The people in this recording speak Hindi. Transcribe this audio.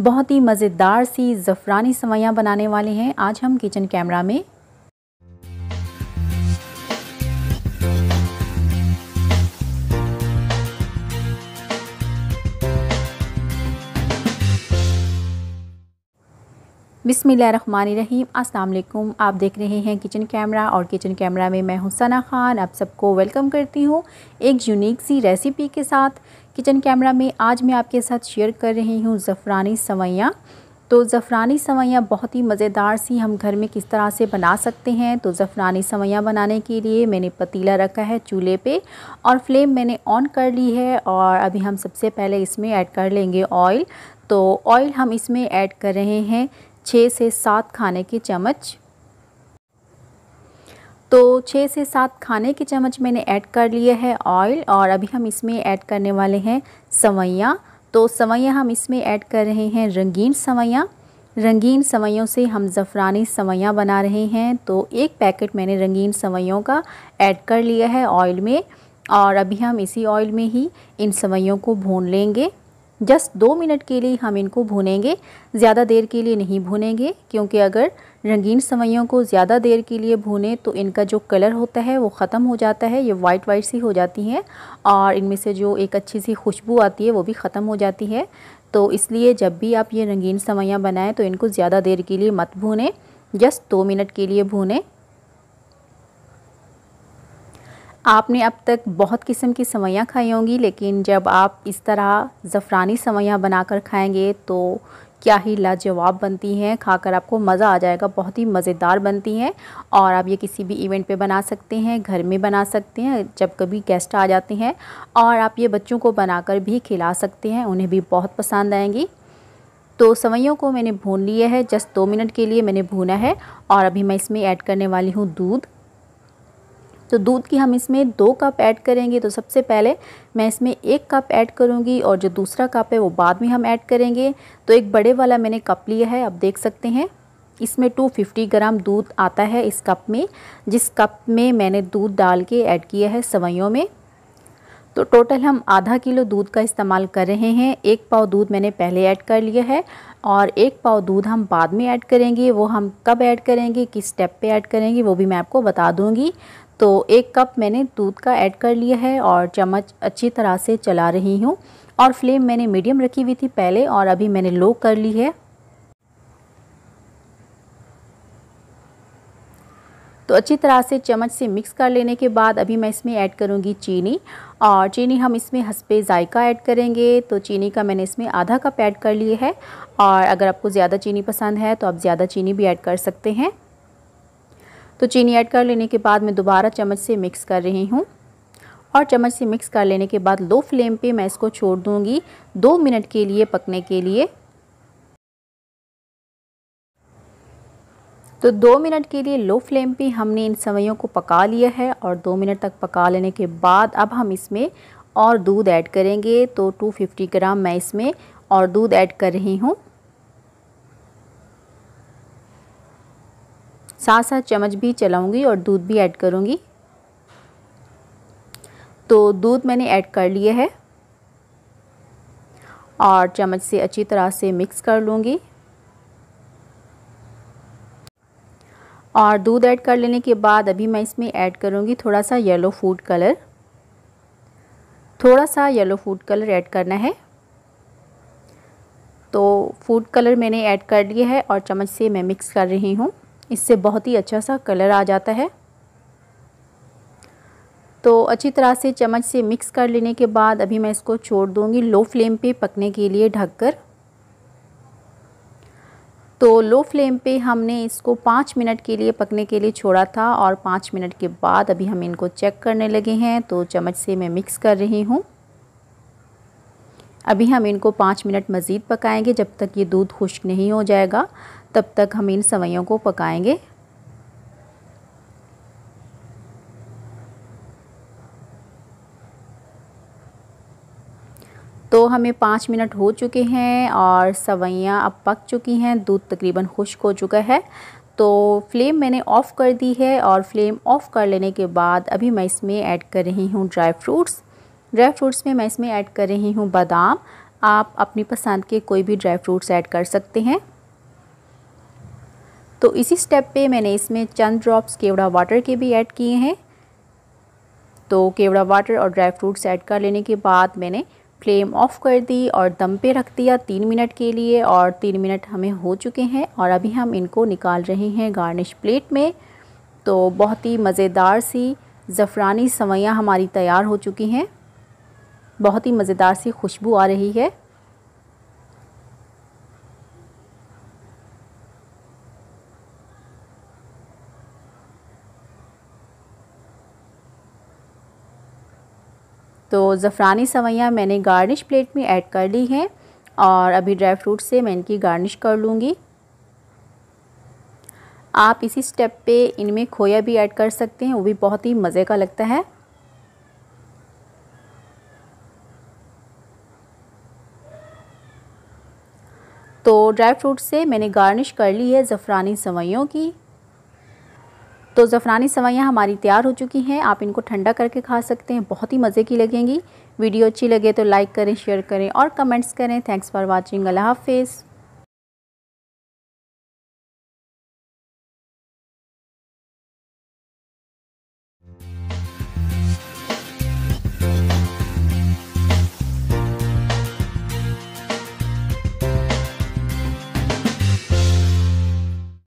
बहुत ही मज़ेदार सी ज़फ़रानी सवैयाँ बनाने वाले हैं आज हम किचन कैमरा में बिसमीम अस्सलाम आप देख रहे हैं किचन कैमरा और किचन कैमरा में मैं हुसना ख़ान आप सबको वेलकम करती हूँ एक यूनिक सी रेसिपी के साथ किचन कैमरा में आज मैं आपके साथ शेयर कर रही हूँ ज़फ़रानी सवैयाँ तो ज़फ़रानी सवैयाँ बहुत ही मज़ेदार सी हम घर में किस तरह से बना सकते हैं तो ज़फ़रानी सवैयाँ बनाने के लिए मैंने पतीला रखा है चूल्हे पे और फ्लेम मैंने ऑन कर ली है और अभी हम सबसे पहले इसमें ऐड कर लेंगे ऑयल तो ऑयल हम इसमें ऐड कर रहे हैं छः से सात खाने के चम्मच तो छः से सात खाने के चम्मच मैंने ऐड कर लिया है ऑयल और अभी हम इसमें ऐड करने वाले हैं सवैयाँ तो सवैयाँ हम इसमें ऐड कर रहे हैं रंगीन सवैयाँ रंगीन सवैयों से हम ज़फ़रानी सवैयाँ बना रहे हैं तो एक पैकेट मैंने रंगीन सवैयों का ऐड कर लिया है ऑयल में और अभी हम इसी ऑयल में ही इन सवैयों को भून लेंगे जस्ट दो मिनट के लिए हम इनको भूनेंगे ज़्यादा देर के लिए नहीं भूनेंगे क्योंकि अगर रंगीन सवैयों को ज़्यादा देर के लिए भूने तो इनका जो कलर होता है वो ख़त्म हो जाता है ये वाइट वाइट सी हो जाती हैं और इनमें से जो एक अच्छी सी खुशबू आती है वो भी ख़त्म हो जाती है तो इसलिए जब भी आप ये रंगीन सवैयाँ बनाएँ तो इनको ज़्यादा देर के लिए मत भूनें जस्ट दो मिनट के लिए भूनें आपने अब तक बहुत किस्म की सवैयाँ खाई होंगी लेकिन जब आप इस तरह ज़फ़रानी सवैयाँ बनाकर खाएंगे तो क्या ही लाजवाब बनती हैं खाकर आपको मज़ा आ जाएगा बहुत ही मज़ेदार बनती हैं और आप ये किसी भी इवेंट पे बना सकते हैं घर में बना सकते हैं जब कभी गेस्ट आ जाते हैं और आप ये बच्चों को बनाकर भी खिला सकते हैं उन्हें भी बहुत पसंद आएंगी तो सवैयों को मैंने भून लिया है जस्ट दो मिनट के लिए मैंने भूना है और अभी मैं इसमें ऐड करने वाली हूँ दूध तो दूध की हम इसमें दो कप ऐड करेंगे तो सबसे पहले मैं इसमें एक कप ऐड करूँगी और जो दूसरा कप है वो बाद में हम ऐड करेंगे तो एक बड़े वाला मैंने कप लिया है आप देख सकते हैं इसमें 250 ग्राम दूध आता है इस कप में जिस कप में मैंने दूध डाल के ऐड किया है सवैयों में तो टोटल हम आधा किलो दूध का इस्तेमाल कर रहे हैं एक पाव दूध मैंने पहले ऐड कर लिया है और एक पाव दूध हम बाद में ऐड करेंगे वो हम कब ऐड करेंगे किस स्टेप पे ऐड करेंगे वो भी मैं आपको बता दूंगी तो एक कप मैंने दूध का ऐड कर लिया है और चम्मच अच्छी तरह से चला रही हूँ और फ्लेम मैंने मीडियम रखी हुई थी पहले और अभी मैंने लो कर ली है तो अच्छी तरह से चम्मच से मिक्स कर लेने के बाद अभी मैं इसमें ऐड करूँगी चीनी और चीनी हम इसमें हंसपे जायका ऐड करेंगे तो चीनी का मैंने इसमें आधा कप ऐड कर लिए है और अगर आपको ज़्यादा चीनी पसंद है तो आप ज़्यादा चीनी भी ऐड कर सकते हैं तो चीनी ऐड कर लेने के बाद मैं दोबारा चम्मच से मिक्स कर रही हूँ और चम्मच से मिक्स कर लेने के बाद लो फ्लेम पे मैं इसको छोड़ दूँगी दो मिनट के लिए पकने के लिए तो दो मिनट के लिए लो फ्लेम पे हमने इन सवैयों को पका लिया है और दो मिनट तक पका लेने के बाद अब हम इसमें और दूध ऐड करेंगे तो 250 ग्राम मैं इसमें और दूध ऐड कर रही हूँ साथ साथ चम्मच भी चलाऊँगी और दूध भी ऐड करूँगी तो दूध मैंने ऐड कर लिया है और चम्मच से अच्छी तरह से मिक्स कर लूँगी और दूध ऐड कर लेने के बाद अभी मैं इसमें ऐड करूँगी थोड़ा सा येलो फूड कलर थोड़ा सा येलो फूड कलर ऐड करना है तो फूड कलर मैंने ऐड कर लिया है और चम्मच से मैं मिक्स कर रही हूँ इससे बहुत ही अच्छा सा कलर आ जाता है तो अच्छी तरह से चम्मच से मिक्स कर लेने के बाद अभी मैं इसको छोड़ दूंगी लो फ्लेम पे पकने के लिए ढककर तो लो फ्लेम पे हमने इसको पाँच मिनट के लिए पकने के लिए छोड़ा था और पाँच मिनट के बाद अभी हम इनको चेक करने लगे हैं तो चम्मच से मैं मिक्स कर रही हूँ अभी हम इनको पाँच मिनट मज़ीद पकाएंगे जब तक ये दूध खुश्क नहीं हो जाएगा तब तक हम इन सवैयों को पकाएंगे तो हमें पाँच मिनट हो चुके हैं और सवैयाँ अब पक चुकी हैं दूध तकरीबन खुश्क हो चुका है तो फ्लेम मैंने ऑफ़ कर दी है और फ्लेम ऑफ़ कर लेने के बाद अभी मैं इसमें ऐड कर रही हूँ ड्राई फ्रूट्स ड्राई फ्रूट्स में मैं इसमें ऐड कर रही हूँ बादाम आप अपनी पसंद के कोई भी ड्राई फ्रूट्स ऐड कर सकते हैं तो इसी स्टेप पे मैंने इसमें चंद ड्रॉप्स केवड़ा वाटर के भी ऐड किए हैं तो केवड़ा वाटर और ड्राई फ्रूट्स ऐड कर लेने के बाद मैंने फ्लेम ऑफ कर दी और दम पे रख दिया तीन मिनट के लिए और तीन मिनट हमें हो चुके हैं और अभी हम इनको निकाल रहे हैं गार्निश प्लेट में तो बहुत ही मज़ेदार सी ज़फ़रानी सवैयाँ हमारी तैयार हो चुकी हैं बहुत ही मज़ेदार सी खुशबू आ रही है तो ज़फ़रानी सवैयाँ मैंने गार्निश प्लेट में ऐड कर ली हैं और अभी ड्राई फ्रूट से मैं इनकी गार्निश कर लूँगी आप इसी स्टेप पे इनमें खोया भी ऐड कर सकते हैं वो भी बहुत ही मज़े का लगता है तो ड्राई फ्रूट से मैंने गार्निश कर ली है ज़फ़रानी सवैयों की तो ज़फ़रानी सवैयाँ हमारी तैयार हो चुकी हैं आप इनको ठंडा करके खा सकते हैं बहुत ही मज़े की लगेंगी वीडियो अच्छी लगे तो लाइक करें शेयर करें और कमेंट्स करें थैंक्स फॉर वॉचिंग अल्लाह हाफिज़